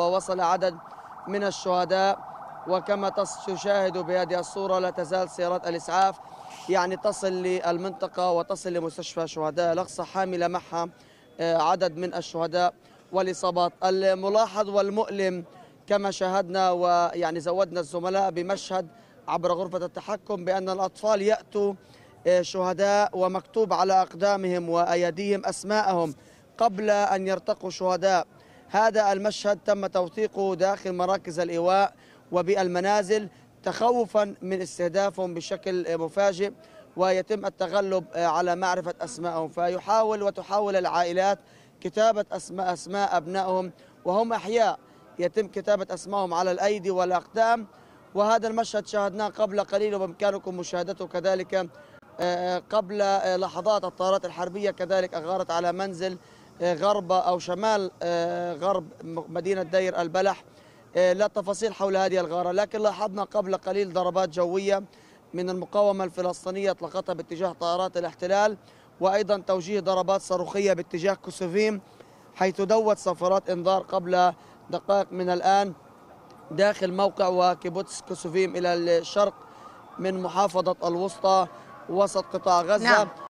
ووصل عدد من الشهداء وكما تشاهد بهذه الصورة لا تزال سيارات الإسعاف يعني تصل للمنطقة وتصل لمستشفى شهداء الأقصى حاملة معها آه، عدد من الشهداء والإصابات الملاحظ والمؤلم كما شاهدنا ويعني زودنا الزملاء بمشهد عبر غرفة التحكم بأن الأطفال يأتوا آه، شهداء ومكتوب على أقدامهم وأيديهم أسماءهم قبل أن يرتقوا شهداء هذا المشهد تم توثيقه داخل مراكز الإيواء وبالمنازل تخوفا من استهدافهم بشكل مفاجئ ويتم التغلب على معرفة أسمائهم فيحاول وتحاول العائلات كتابة أسماء, أسماء أبنائهم وهم أحياء يتم كتابة أسمائهم على الأيدي والأقدام وهذا المشهد شاهدناه قبل قليل وبإمكانكم مشاهدته كذلك آه، آه، قبل آه، لحظات الطائرات الحربية كذلك أغارت على منزل آه، غرب أو شمال آه، غرب مدينة دير البلح آه، لا تفاصيل حول هذه الغارة لكن لاحظنا قبل قليل ضربات جوية من المقاومة الفلسطينية أطلقتها باتجاه طائرات الاحتلال وأيضا توجيه ضربات صاروخية باتجاه كوسوفيم حيث دوت صفارات إنذار قبل دقائق من الآن داخل موقع وكيبوتس كوسوفيم إلى الشرق من محافظة الوسطى وسط قطاع غزة نعم.